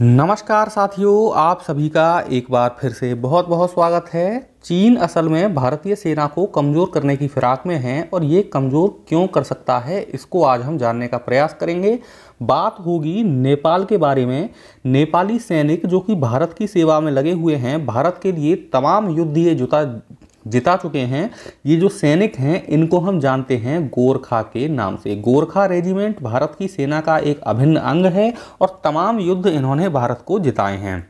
नमस्कार साथियों आप सभी का एक बार फिर से बहुत बहुत स्वागत है चीन असल में भारतीय सेना को कमज़ोर करने की फिराक में है और ये कमज़ोर क्यों कर सकता है इसको आज हम जानने का प्रयास करेंगे बात होगी नेपाल के बारे में नेपाली सैनिक जो कि भारत की सेवा में लगे हुए हैं भारत के लिए तमाम युद्ध ये जुता जिता चुके हैं ये जो सैनिक हैं इनको हम जानते हैं गोरखा के नाम से गोरखा रेजिमेंट भारत की सेना का एक अभिन्न अंग है और तमाम युद्ध इन्होंने भारत को जिताए हैं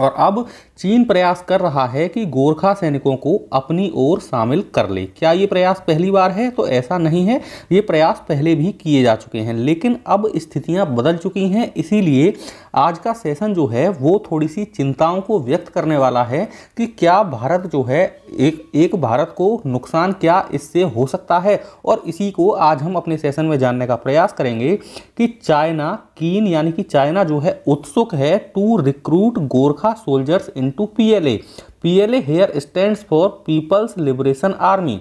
और अब चीन प्रयास कर रहा है कि गोरखा सैनिकों को अपनी ओर शामिल कर ले क्या ये प्रयास पहली बार है तो ऐसा नहीं है ये प्रयास पहले भी किए जा चुके हैं लेकिन अब स्थितियां बदल चुकी हैं इसीलिए आज का सेशन जो है वो थोड़ी सी चिंताओं को व्यक्त करने वाला है कि क्या भारत जो है एक एक भारत को नुकसान क्या इससे हो सकता है और इसी को आज हम अपने सेशन में जानने का प्रयास करेंगे कि चाइना कीन यानी कि चाइना जो है उत्सुक है टू रिक्रूट गोरखा लाखा soldiers into PLA PLA here stands for People's Liberation Army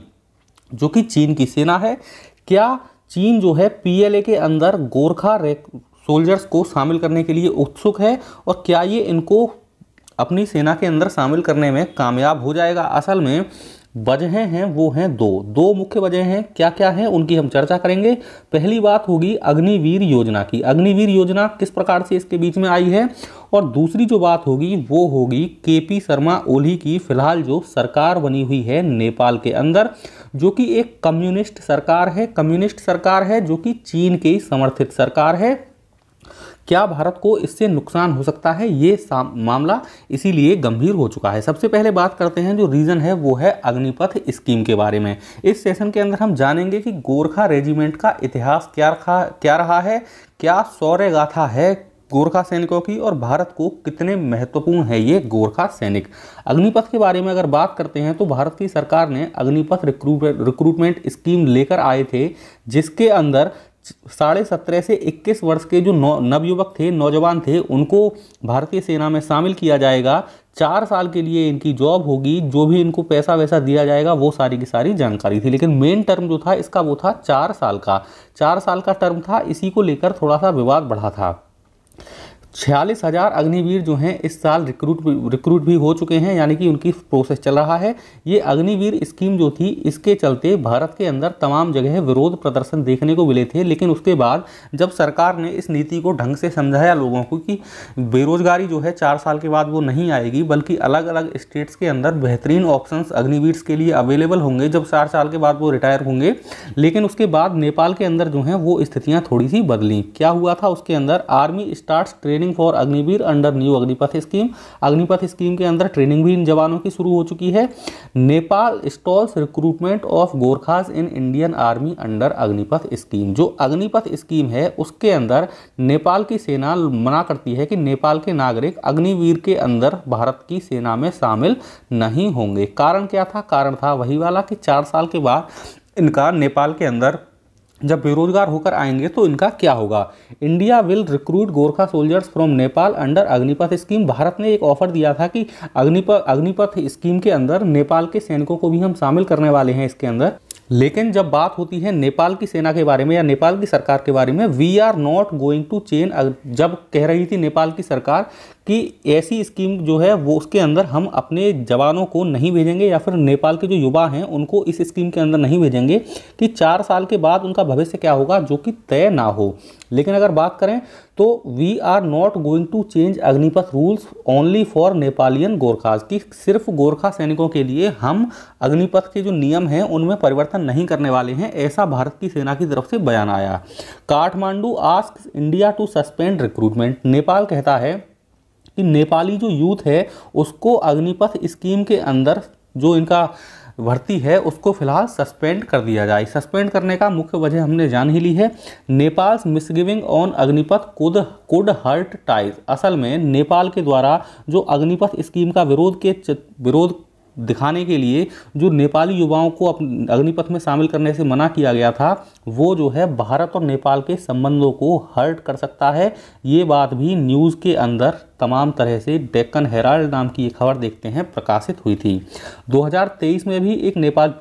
जो कि चीन की सेना है क्या चीन जो है पीएलए के अंदर गोरखा सोल्जर्स को शामिल करने के लिए उत्सुक है और क्या ये इनको अपनी सेना के अंदर शामिल करने में कामयाब हो जाएगा असल में वजहें हैं वो हैं दो दो मुख्य वजह हैं क्या क्या हैं उनकी हम चर्चा करेंगे पहली बात होगी अग्निवीर योजना की अग्निवीर योजना किस प्रकार से इसके बीच में आई है और दूसरी जो बात होगी वो होगी के पी शर्मा ओली की फिलहाल जो सरकार बनी हुई है नेपाल के अंदर जो कि एक कम्युनिस्ट सरकार है कम्युनिस्ट सरकार है जो कि चीन की समर्थित सरकार है क्या भारत को इससे नुकसान हो सकता है ये मामला इसीलिए गंभीर हो चुका है सबसे पहले बात करते हैं जो रीज़न है वो है अग्निपथ स्कीम के बारे में इस सेशन के अंदर हम जानेंगे कि गोरखा रेजिमेंट का इतिहास क्या रखा क्या रहा है क्या सौर्य गाथा है गोरखा सैनिकों की और भारत को कितने महत्वपूर्ण है ये गोरखा सैनिक अग्निपथ के बारे में अगर बात करते हैं तो भारत की सरकार ने अग्निपथ रिक्रूटमेंट स्कीम लेकर आए थे जिसके अंदर साढ़े सत्रह से इक्कीस वर्ष के जो नवयुवक थे नौजवान थे उनको भारतीय सेना में शामिल किया जाएगा चार साल के लिए इनकी जॉब होगी जो भी इनको पैसा वैसा दिया जाएगा वो सारी की सारी जानकारी थी लेकिन मेन टर्म जो था इसका वो था चार साल का चार साल का टर्म था इसी को लेकर थोड़ा सा विवाद बढ़ा था छियालीस हज़ार अग्निवीर जो हैं इस साल रिक्रूट रिक्रूट भी हो चुके हैं यानी कि उनकी प्रोसेस चल रहा है ये अग्निवीर स्कीम जो थी इसके चलते भारत के अंदर तमाम जगह विरोध प्रदर्शन देखने को मिले थे लेकिन उसके बाद जब सरकार ने इस नीति को ढंग से समझाया लोगों को कि बेरोजगारी जो है चार साल के बाद वो नहीं आएगी बल्कि अलग अलग स्टेट्स के अंदर बेहतरीन ऑप्शन अग्निवीर्स के लिए अवेलेबल होंगे जब चार साल के बाद वो रिटायर होंगे लेकिन उसके बाद नेपाल के अंदर जो है वो स्थितियाँ थोड़ी सी बदली क्या हुआ था उसके अंदर army start training training for Agniveer under new Agnipath scheme Agnipath scheme के अंदर ट्रेनिंग भी इन जवानों की शुरू हो चुकी है Nepal stalls recruitment of Gorkhas in Indian army under Agnipath scheme जो अग्निपथ स्कीम है उसके अंदर नेपाल की सेना मना करती है कि नेपाल के नागरिक अग्निवीर के अंदर भारत की सेना में शामिल नहीं होंगे कारण क्या था कारण था वही वाला कि चार साल के बाद इनका नेपाल के अंदर जब बेरोजगार होकर आएंगे तो इनका क्या होगा India will recruit Gorkha soldiers from Nepal under Agnipath scheme Bharat ने एक ऑफर दिया था कि अग्निपथ अग्निपथ स्कीम के अंदर नेपाल के सैनिकों को भी हम शामिल करने वाले हैं इसके अंदर लेकिन जब बात होती है नेपाल की सेना के बारे में या नेपाल की सरकार के बारे में we are not going to change जब कह रही थी नेपाल की सरकार कि ऐसी स्कीम जो है वो उसके अंदर हम अपने जवानों को नहीं भेजेंगे या फिर नेपाल के जो युवा हैं उनको इस स्कीम के अंदर नहीं भेजेंगे कि चार साल के बाद उनका भविष्य क्या होगा जो कि तय ना हो लेकिन अगर बात करें तो we are not going to change Agnipath rules only for Nepalese Gorkhas कि सिर्फ गोरखा सैनिकों के लिए हम अग्निपथ के जो नियम हैं उनमें परिवर्तन नहीं करने वाले हैं ऐसा भारत की सेना की तरफ से बयान आया Kathmandu ask India to suspend recruitment Nepal कहता है कि नेपाली जो यूथ है उसको अग्निपथ स्कीम के अंदर जो इनका भर्ती है उसको फिलहाल सस्पेंड कर दिया जाए सस्पेंड करने का मुख्य वजह हमने जान ही ली है नेपाल मिसगिविंग ऑन अग्निपथ कुद कुड हर्ट टाइज असल में नेपाल के द्वारा जो अग्निपथ स्कीम का विरोध के विरोध दिखाने के लिए जो नेपाली युवाओं को अग्निपथ में शामिल करने से मना किया गया था वो जो है भारत और नेपाल के संबंधों को हर्ट कर सकता है ये बात भी न्यूज़ के अंदर तमाम तरह से डेक्कन हेराल्ड नाम की ये खबर देखते हैं प्रकाशित हुई थी 2023 में भी एक नेपाल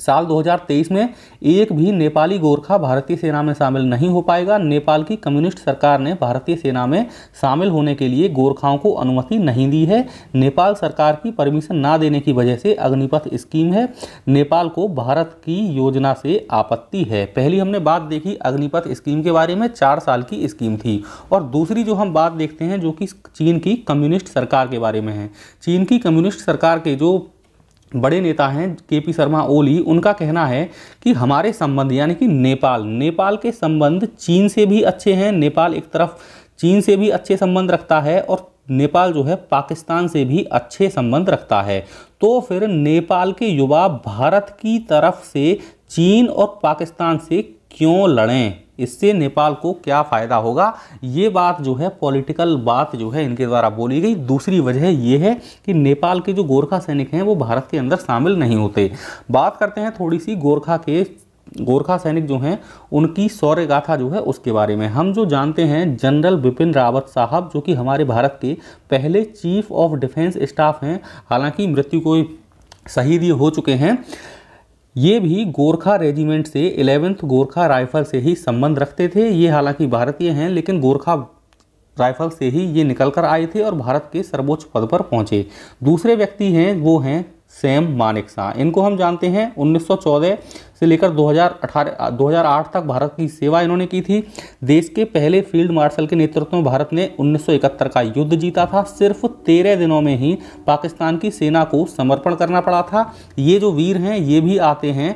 साल 2023 में एक भी नेपाली गोरखा भारतीय सेना में शामिल नहीं हो पाएगा नेपाल की कम्युनिस्ट सरकार ने भारतीय सेना में शामिल होने के लिए गोरखाओं को अनुमति नहीं दी है नेपाल सरकार की परमिशन ना देने की वजह से अग्निपथ स्कीम है नेपाल को भारत की योजना से आपत्ति है पहली हमने बात देखी अग्निपथ स्कीम के बारे में चार साल की स्कीम थी और दूसरी जो हम बात देखते हैं जो कि चीन की कम्युनिस्ट सरकार के बारे में है चीन की कम्युनिस्ट सरकार के जो बड़े नेता हैं के पी शर्मा ओली उनका कहना है कि हमारे संबंध यानी कि नेपाल नेपाल के संबंध चीन से भी अच्छे हैं नेपाल एक तरफ चीन से भी अच्छे संबंध रखता है और नेपाल जो है पाकिस्तान से भी अच्छे संबंध रखता है तो फिर नेपाल के युवा भारत की तरफ से चीन और पाकिस्तान से क्यों लड़ें इससे नेपाल को क्या फ़ायदा होगा ये बात जो है पॉलिटिकल बात जो है इनके द्वारा बोली गई दूसरी वजह ये है कि नेपाल के जो गोरखा सैनिक हैं वो भारत के अंदर शामिल नहीं होते बात करते हैं थोड़ी सी गोरखा के गोरखा सैनिक जो हैं उनकी सौर्य गाथा जो है उसके बारे में हम जो जानते हैं जनरल बिपिन रावत साहब जो कि हमारे भारत के पहले चीफ ऑफ डिफेंस स्टाफ हैं हालांकि मृत्यु को शहीद ये हो चुके हैं ये भी गोरखा रेजिमेंट से एलेवेंथ गोरखा राइफल से ही संबंध रखते थे ये हालांकि भारतीय हैं लेकिन गोरखा राइफल से ही ये निकल कर आए थे और भारत के सर्वोच्च पद पर पहुंचे दूसरे व्यक्ति हैं वो हैं सेम मानिक शाह इनको हम जानते हैं 1914 से लेकर 2018 2008 तक भारत की सेवा इन्होंने की थी देश के पहले फील्ड मार्शल के नेतृत्व में भारत ने 1971 का युद्ध जीता था सिर्फ तेरह दिनों में ही पाकिस्तान की सेना को समर्पण करना पड़ा था ये जो वीर हैं ये भी आते हैं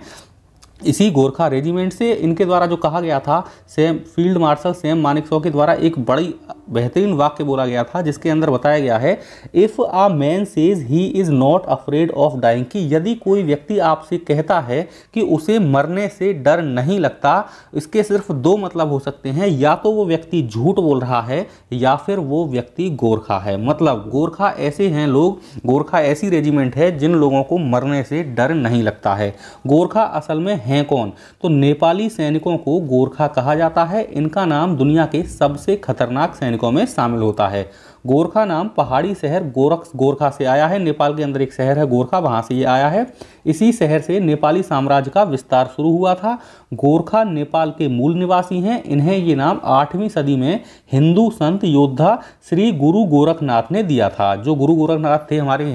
इसी गोरखा रेजिमेंट से इनके द्वारा जो कहा गया था Sam field marshal Sam Manekshaw के द्वारा एक बड़ी बेहतरीन वाक्य बोला गया था जिसके अंदर बताया गया है if a man says he is not afraid of dying कि यदि कोई व्यक्ति आपसे कहता है कि उसे मरने से डर नहीं लगता इसके सिर्फ दो मतलब हो सकते हैं या तो वो व्यक्ति झूठ बोल रहा है या फिर वो व्यक्ति गोरखा है मतलब गोरखा ऐसे हैं लोग गोरखा ऐसी रेजिमेंट है जिन लोगों को मरने से डर नहीं लगता है गोरखा असल में हैं कौन तो नेपाली सैनिकों को गोरखा कहा जाता है इनका नाम दुनिया के सबसे खतरनाक सैनिकों में शामिल होता है गोरखा नाम पहाड़ी शहर गोरख गोरखा से आया है नेपाल के अंदर एक शहर है गोरखा वहाँ से ये आया है इसी शहर से नेपाली साम्राज्य का विस्तार शुरू हुआ था गोरखा नेपाल के मूल निवासी हैं इन्हें ये नाम आठवीं सदी में हिंदू संत योद्धा श्री गुरु गोरखनाथ ने दिया था जो गुरु गोरखनाथ थे हमारे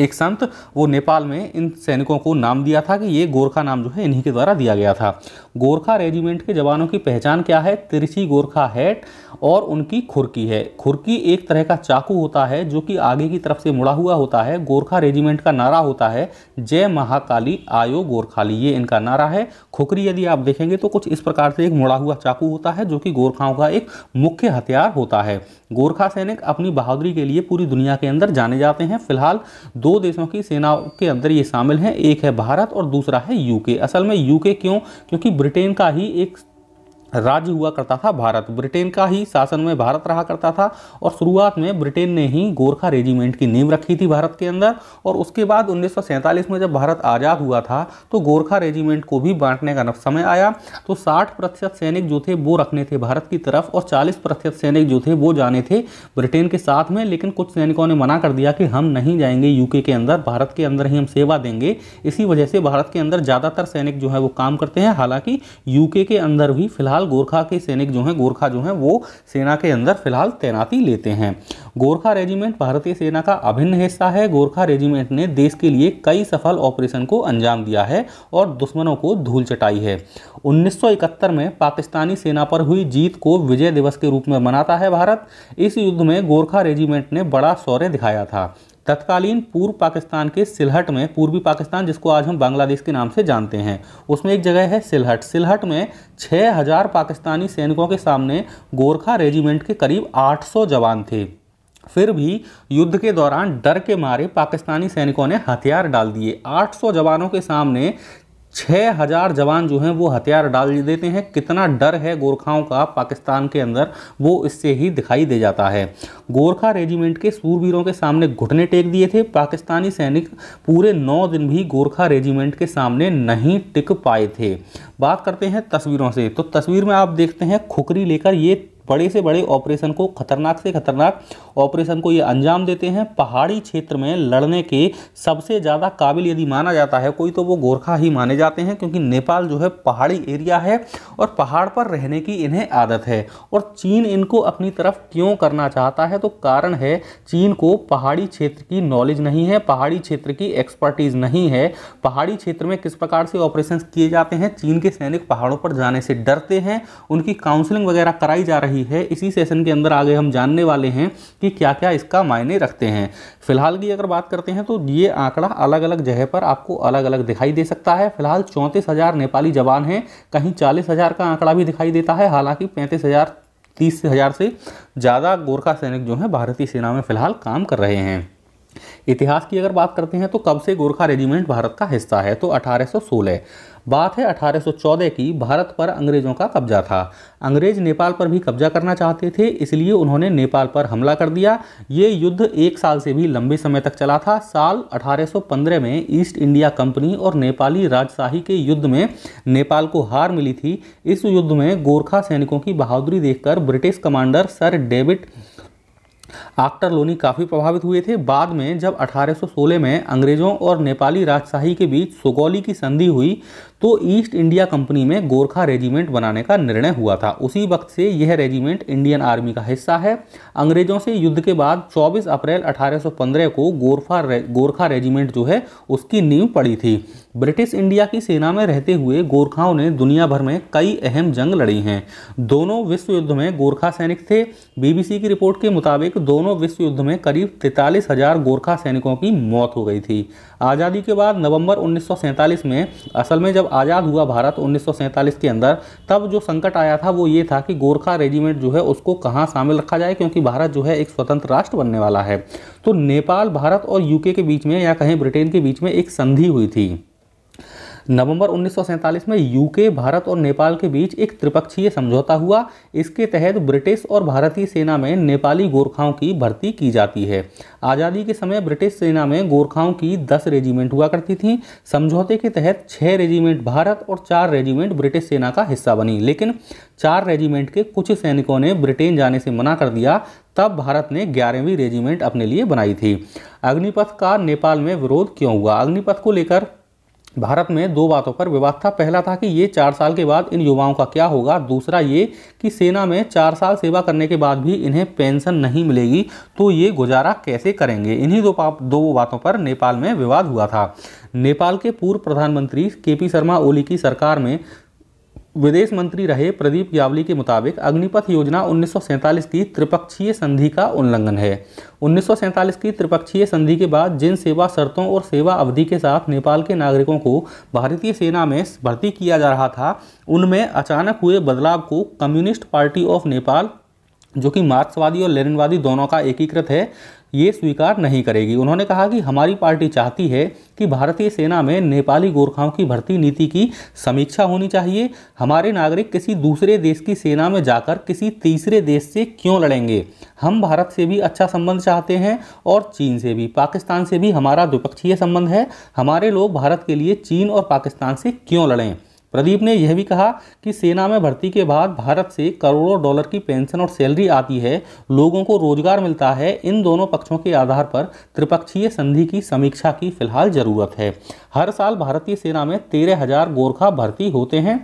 एक संत वो नेपाल में इन सैनिकों को नाम दिया था कि ये गोरखा नाम जो है इन्हीं के द्वारा दिया गया था गोरखा रेजिमेंट के जवानों की पहचान क्या है तिरछी गोरखा हैट और उनकी खुरकी है खुरकी एक तरह का चाकू होता है जो कि आगे की तरफ से मुड़ा हुआ होता है गोरखा रेजिमेंट का नारा होता है जय महाकाली आयो गोरखाली ये इनका नारा है खुकरी यदि आप देखेंगे तो कुछ इस प्रकार से एक मुड़ा हुआ चाकू होता है जो कि गोरखाओं का एक मुख्य हथियार होता है गोरखा सैनिक अपनी बहादुरी के लिए पूरी दुनिया के अंदर जाने जाते हैं फिलहाल दो देशों की सेना के अंदर ये शामिल हैं एक है भारत और दूसरा है यूके असल में यूके क्यों क्योंकि ब्रिटेन का ही एक राज्य हुआ करता था भारत ब्रिटेन का ही शासन में भारत रहा करता था और शुरुआत में ब्रिटेन ने ही गोरखा रेजिमेंट की नींव रखी थी भारत के अंदर और उसके बाद उन्नीस में जब भारत आज़ाद हुआ था तो गोरखा रेजिमेंट को भी बांटने का समय आया तो 60 प्रतिशत सैनिक जो थे वो रखने थे भारत की तरफ और 40 प्रतिशत सैनिक जो थे वो जाने थे ब्रिटेन के साथ में लेकिन कुछ सैनिकों ने मना कर दिया कि हम नहीं जाएंगे यूके के अंदर भारत के अंदर ही हम सेवा देंगे इसी वजह से भारत के अंदर ज़्यादातर सैनिक जो है वो काम करते हैं हालांकि यूके के अंदर भी फिलहाल फिलहाल गोरखा के सैनिक जो हैं गोरखा जो हैं वो सेना के अंदर फिलहाल तैनाती लेते हैं गोरखा रेजिमेंट भारतीय सेना का अभिन्न हिस्सा है गोरखा रेजिमेंट ने देश के लिए कई सफल ऑपरेशन को अंजाम दिया है और दुश्मनों को धूल चटाई है 1971 में पाकिस्तानी सेना पर हुई जीत को विजय दिवस के रूप में मनाता है भारत इस युद्ध में गोरखा रेजिमेंट ने बड़ा शौर्य दिखाया था तत्कालीन पूर्व पाकिस्तान के सिलहट में पूर्वी पाकिस्तान जिसको आज हम बांग्लादेश के नाम से जानते हैं उसमें एक जगह है सिलहट सिलहट में 6000 पाकिस्तानी सैनिकों के सामने गोरखा रेजिमेंट के करीब 800 जवान थे फिर भी युद्ध के दौरान डर के मारे पाकिस्तानी सैनिकों ने हथियार डाल दिए 800 जवानों के सामने छः हज़ार जवान जो हैं वो हथियार डाल देते हैं कितना डर है गोरखाओं का पाकिस्तान के अंदर वो इससे ही दिखाई दे जाता है गोरखा रेजिमेंट के सूरवीरों के सामने घुटने टेक दिए थे पाकिस्तानी सैनिक पूरे नौ दिन भी गोरखा रेजिमेंट के सामने नहीं टिक पाए थे बात करते हैं तस्वीरों से तो तस्वीर में आप देखते हैं खुकरी लेकर ये बड़े से बड़े ऑपरेशन को खतरनाक से खतरनाक ऑपरेशन को ये अंजाम देते हैं पहाड़ी क्षेत्र में लड़ने के सबसे ज़्यादा काबिल यदि माना जाता है कोई तो वो गोरखा ही माने जाते हैं क्योंकि नेपाल जो है पहाड़ी एरिया है और पहाड़ पर रहने की इन्हें आदत है और चीन इनको अपनी तरफ क्यों करना चाहता है तो कारण है चीन को पहाड़ी क्षेत्र की नॉलेज नहीं है पहाड़ी क्षेत्र की एक्सपर्टीज़ नहीं है पहाड़ी क्षेत्र में किस प्रकार से ऑपरेशन किए जाते हैं चीन के सैनिक पहाड़ों पर जाने से डरते हैं उनकी काउंसलिंग वगैरह कराई जा रही ही है इसी सेशन के अंदर आगे हम जानने वाले हैं कि क्या क्या इसका मायने रखते हैं फिलहाल की अगर बात करते हैं तो ये आंकड़ा अलग अलग जगह पर आपको अलग अलग दिखाई दे सकता है फिलहाल चौंतीस नेपाली जवान हैं कहीं चालीस का आंकड़ा भी दिखाई देता है हालांकि पैंतीस हज़ार तीस हज़ार से ज़्यादा गोरखा सैनिक जो हैं भारतीय सेना में फिलहाल काम कर रहे हैं इतिहास की अगर बात करते हैं तो कब से गोरखा रेजिमेंट भारत का हिस्सा है तो 1816 बात है 1814 की भारत पर अंग्रेज़ों का कब्जा था अंग्रेज नेपाल पर भी कब्जा करना चाहते थे इसलिए उन्होंने नेपाल पर हमला कर दिया ये युद्ध एक साल से भी लंबे समय तक चला था साल 1815 में ईस्ट इंडिया कंपनी और नेपाली राजशाही के युद्ध में नेपाल को हार मिली थी इस युद्ध में गोरखा सैनिकों की बहादुरी देखकर British commander sir David Ochterlony काफ़ी प्रभावित हुए थे बाद में जब 1816 में अंग्रेज़ों और नेपाली राजशाही के बीच सुगौली की संधि हुई तो ईस्ट इंडिया कंपनी में गोरखा रेजिमेंट बनाने का निर्णय हुआ था उसी वक्त से यह रेजिमेंट इंडियन आर्मी का हिस्सा है अंग्रेजों से युद्ध के बाद 24 अप्रैल 1815 को गोरखा रे, गोरखा रेजिमेंट जो है उसकी नींव पड़ी थी ब्रिटिश इंडिया की सेना में रहते हुए गोरखाओं ने दुनिया भर में कई अहम जंग लड़ी हैं दोनों विश्व युद्ध में गोरखा सैनिक थे बीबीसी की रिपोर्ट के मुताबिक दोनों विश्व युद्ध में करीब तैतालीस हजार गोरखा सैनिकों की मौत हो गई थी आज़ादी के बाद नवंबर 1947 में असल में जब आज़ाद हुआ भारत उन्नीस के अंदर तब जो संकट आया था वो ये था कि गोरखा रेजिमेंट जो है उसको कहाँ शामिल रखा जाए क्योंकि भारत जो है एक स्वतंत्र राष्ट्र बनने वाला है तो नेपाल भारत और यूके के बीच में या कहीं ब्रिटेन के बीच में एक संधि हुई थी नवंबर उन्नीस में यूके भारत और नेपाल के बीच एक त्रिपक्षीय समझौता हुआ इसके तहत ब्रिटिश और भारतीय सेना में नेपाली गोरखाओं की भर्ती की जाती है आज़ादी के समय ब्रिटिश सेना में गोरखाओं की दस रेजिमेंट हुआ करती थी समझौते के तहत छः रेजिमेंट भारत और चार रेजिमेंट ब्रिटिश सेना का हिस्सा बनी लेकिन चार रेजिमेंट के कुछ सैनिकों ने ब्रिटेन जाने से मना कर दिया तब भारत ने ग्यारहवीं रेजिमेंट अपने लिए बनाई थी अग्निपथ का नेपाल में विरोध क्यों हुआ अग्निपथ को लेकर भारत में दो बातों पर विवाद था पहला था कि ये चार साल के बाद इन युवाओं का क्या होगा दूसरा ये कि सेना में चार साल सेवा करने के बाद भी इन्हें पेंशन नहीं मिलेगी तो ये गुजारा कैसे करेंगे इन्हीं दो दो बातों पर नेपाल में विवाद हुआ था नेपाल के पूर्व प्रधानमंत्री के पी शर्मा ओली की सरकार में विदेश मंत्री रहे प्रदीप यावली के मुताबिक अग्निपथ योजना उन्नीस की त्रिपक्षीय संधि का उल्लंघन है उन्नीस की त्रिपक्षीय संधि के बाद जिन सेवा शर्तों और सेवा अवधि के साथ नेपाल के नागरिकों को भारतीय सेना में भर्ती किया जा रहा था उनमें अचानक हुए बदलाव को कम्युनिस्ट पार्टी ऑफ नेपाल जो कि मार्क्सवादी और लेनिनवादी दोनों का एकीकृत है ये स्वीकार नहीं करेगी उन्होंने कहा कि हमारी पार्टी चाहती है कि भारतीय सेना में नेपाली गोरखाओं की भर्ती नीति की समीक्षा होनी चाहिए हमारे नागरिक किसी दूसरे देश की सेना में जाकर किसी तीसरे देश से क्यों लड़ेंगे हम भारत से भी अच्छा संबंध चाहते हैं और चीन से भी पाकिस्तान से भी हमारा द्विपक्षीय संबंध है हमारे लोग भारत के लिए चीन और पाकिस्तान से क्यों लड़ें प्रदीप ने यह भी कहा कि सेना में भर्ती के बाद भारत से करोड़ों डॉलर की पेंशन और सैलरी आती है लोगों को रोजगार मिलता है इन दोनों पक्षों के आधार पर त्रिपक्षीय संधि की समीक्षा की फिलहाल ज़रूरत है हर साल भारतीय सेना में तेरह हज़ार गोरखा भर्ती होते हैं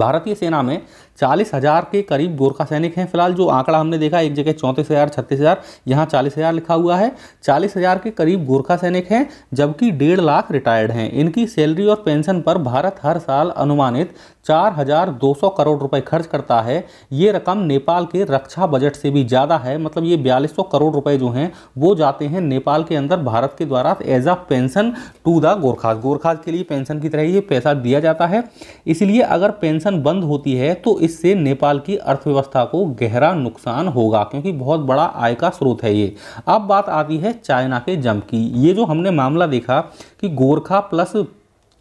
भारतीय सेना में चालीस हज़ार के करीब गोरखा सैनिक हैं फिलहाल जो आंकड़ा हमने देखा एक जगह चौंतीस हज़ार छत्तीस हज़ार यहाँ चालीस हज़ार लिखा हुआ है चालीस हज़ार के करीब गोरखा सैनिक हैं जबकि डेढ़ लाख रिटायर्ड हैं इनकी सैलरी और पेंशन पर भारत हर साल अनुमानित चार हज़ार दो सौ करोड़ रुपए खर्च करता है ये रकम नेपाल के रक्षा बजट से भी ज़्यादा है मतलब ये बयालीस सौ करोड़ रुपए जो हैं वो जाते हैं नेपाल के अंदर भारत के द्वारा as a pension to the Gorkhas Gorkhas के लिए पेंशन की तरह ये पैसा दिया जाता है इसलिए अगर पेंशन बंद होती है तो इससे नेपाल की अर्थव्यवस्था को गहरा नुकसान होगा क्योंकि बहुत बड़ा आय का स्रोत है ये अब बात आती है चाइना के जम की ये जो हमने मामला देखा कि गोरखा प्लस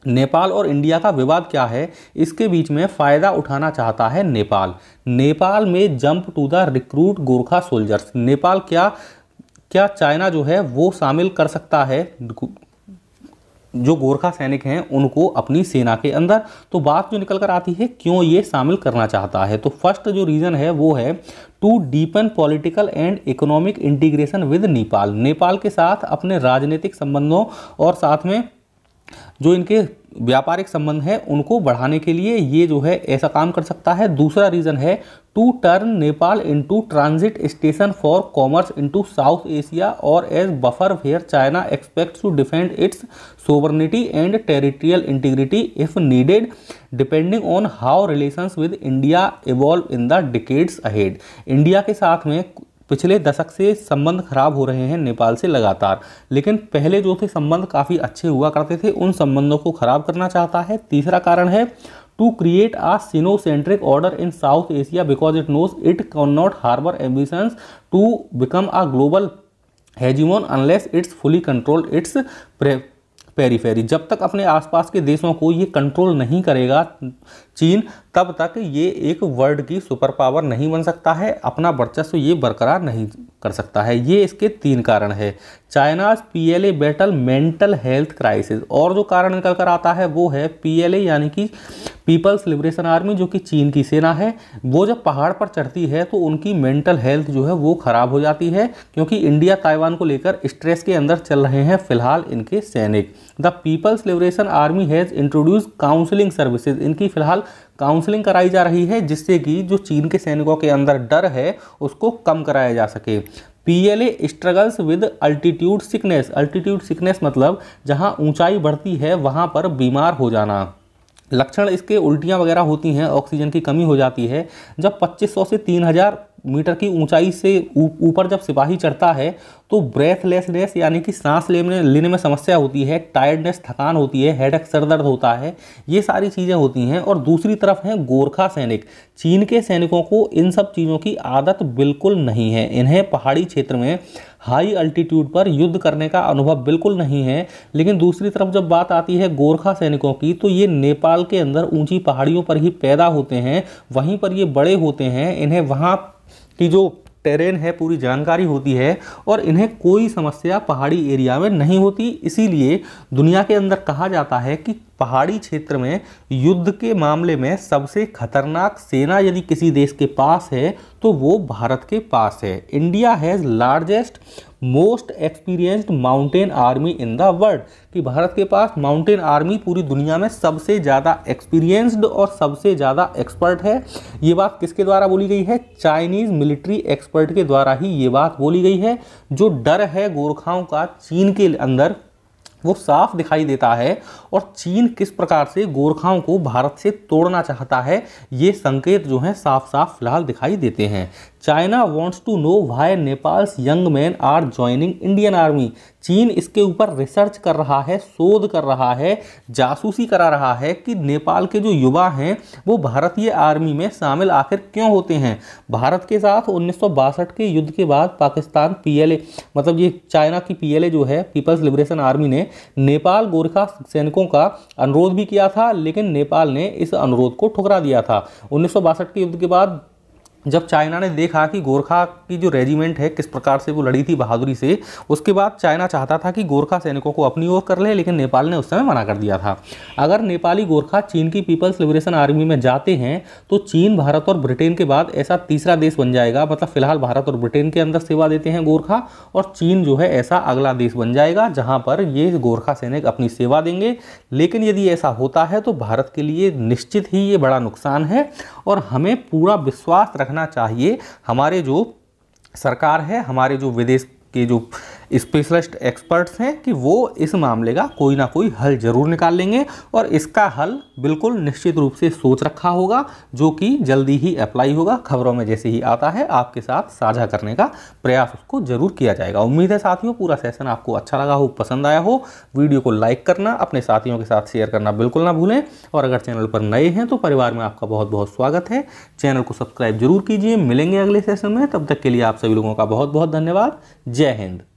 नेपाल और इंडिया का विवाद क्या है इसके बीच में फ़ायदा उठाना चाहता है नेपाल नेपाल में jump to the recruit Gorkha soldiers Nepal क्या क्या चाइना जो है वो शामिल कर सकता है जो गोरखा सैनिक हैं उनको अपनी सेना के अंदर तो बात जो निकल कर आती है क्यों ये शामिल करना चाहता है तो फर्स्ट जो रीज़न है वो है to deepen political and economic integration with Nepal Nepal के साथ अपने राजनीतिक संबंधों और साथ में जो इनके व्यापारिक संबंध है उनको बढ़ाने के लिए ये जो है ऐसा काम कर सकता है दूसरा रीज़न है to turn Nepal into transit station for commerce into South Asia और as buffer where China expect to defend its sovereignty and territorial integrity if needed depending on how relations with India evolve in the decades ahead India के साथ में पिछले दशक से संबंध खराब हो रहे हैं नेपाल से लगातार लेकिन पहले जो थे संबंध काफ़ी अच्छे हुआ करते थे उन संबंधों को खराब करना चाहता है तीसरा कारण है to create a Sinocentric order in South Asia because it knows it can not harbour ambitions to become a global hegemon unless it's fully control its periphery जब तक अपने आसपास के देशों को ये कंट्रोल नहीं करेगा चीन तब तक ये एक वर्ल्ड की सुपर पावर नहीं बन सकता है अपना वर्चस्व ये बरकरार नहीं कर सकता है ये इसके तीन कारण है China's PLA battle mental health crisis और जो कारण निकल कर आता है वो है पीएलए यानी कि पीपल्स लिबरेशन आर्मी जो कि चीन की सेना है वो जब पहाड़ पर चढ़ती है तो उनकी मेंटल हेल्थ जो है वो ख़राब हो जाती है क्योंकि इंडिया ताइवान को लेकर स्ट्रेस के अंदर चल रहे हैं फिलहाल इनके सैनिक the People's Liberation Army has introduce counselling services इनकी फिलहाल काउंसलिंग कराई जा रही है जिससे कि जो चीन के सैनिकों के अंदर डर है उसको कम कराया जा सके P L A struggles with altitude sickness altitude sickness मतलब जहाँ ऊंचाई बढ़ती है वहाँ पर बीमार हो जाना लक्षण इसके उल्टियाँ वगैरह होती हैं ऑक्सीजन की कमी हो जाती है जब 2500 से 3000 मीटर की ऊंचाई से ऊपर जब सिपाही चढ़ता है तो ब्रेथलेसनेस यानी कि सांस लेने लेने में समस्या होती है टायर्डनेस थकान होती है हेडक सर दर्द होता है ये सारी चीज़ें होती हैं और दूसरी तरफ हैं गोरखा सैनिक चीन के सैनिकों को इन सब चीज़ों की आदत बिल्कुल नहीं है इन्हें पहाड़ी क्षेत्र में हाई अल्टीट्यूड पर युद्ध करने का अनुभव बिल्कुल नहीं है लेकिन दूसरी तरफ जब बात आती है गोरखा सैनिकों की तो ये नेपाल के अंदर ऊंची पहाड़ियों पर ही पैदा होते हैं वहीं पर ये बड़े होते हैं इन्हें वहाँ की जो टेरेन है पूरी जानकारी होती है और इन्हें कोई समस्या पहाड़ी एरिया में नहीं होती इसीलिए दुनिया के अंदर कहा जाता है कि पहाड़ी क्षेत्र में युद्ध के मामले में सबसे खतरनाक सेना यदि किसी देश के पास है तो वो भारत के पास है India has largest most experienced mountain army in the world कि भारत के पास माउंटेन आर्मी पूरी दुनिया में सबसे ज़्यादा एक्सपीरियंस्ड और सबसे ज़्यादा एक्सपर्ट है ये बात किसके द्वारा बोली गई है चाइनीज़ मिलिट्री एक्सपर्ट के द्वारा ही ये बात बोली गई है जो डर है गोरखाओं का चीन के अंदर वो साफ दिखाई देता है और चीन किस प्रकार से गोरखाओं को भारत से तोड़ना चाहता है ये संकेत जो हैं साफ साफ फिलहाल दिखाई देते हैं China wants to know why Nepal's young man are joining Indian army चीन इसके ऊपर रिसर्च कर रहा है शोध कर रहा है जासूसी करा रहा है कि नेपाल के जो युवा हैं वो भारतीय आर्मी में शामिल आखिर क्यों होते हैं भारत के साथ उन्नीस के युद्ध के बाद पाकिस्तान पीएलए मतलब ये चाइना की पीएलए जो है पीपल्स लिबरेशन आर्मी ने नेपाल गोरखा सैनिकों नागरिकों का अनुरोध भी किया था लेकिन नेपाल ने इस अनुरोध को ठुकरा दिया था उन्नीस के युद्ध के बाद जब चाइना ने देखा कि गोरखा की जो रेजिमेंट है किस प्रकार से वो लड़ी थी बहादुरी से उसके बाद चाइना चाहता था कि गोरखा सैनिकों को अपनी ओर कर ले लेकिन नेपाल ने उस समय मना कर दिया था अगर नेपाली गोरखा चीन की पीपल्स लिबरेशन आर्मी में जाते हैं तो चीन भारत और ब्रिटेन के बाद ऐसा तीसरा देश बन जाएगा मतलब फिलहाल भारत और ब्रिटेन के अंदर सेवा देते हैं गोरखा और चीन जो है ऐसा अगला देश बन जाएगा जहाँ पर ये गोरखा सैनिक अपनी सेवा देंगे लेकिन यदि ऐसा होता है तो भारत के लिए निश्चित ही ये बड़ा नुकसान है और हमें पूरा विश्वास रख रखना चाहिए हमारे जो सरकार है हमारे जो विदेश के जो स्पेशलिस्ट एक्सपर्ट्स हैं कि वो इस मामले का कोई ना कोई हल जरूर निकाल लेंगे और इसका हल बिल्कुल निश्चित रूप से सोच रखा होगा जो कि जल्दी ही अप्लाई होगा खबरों में जैसे ही आता है आपके साथ साझा करने का प्रयास उसको जरूर किया जाएगा उम्मीद है साथियों पूरा सेशन आपको अच्छा लगा हो पसंद आया हो वीडियो को लाइक करना अपने साथियों के साथ शेयर करना बिल्कुल ना भूलें और अगर चैनल पर नए हैं तो परिवार में आपका बहुत बहुत स्वागत है चैनल को सब्सक्राइब जरूर कीजिए मिलेंगे अगले सेशन में तब तक के लिए आप सभी लोगों का बहुत बहुत धन्यवाद जय हिंद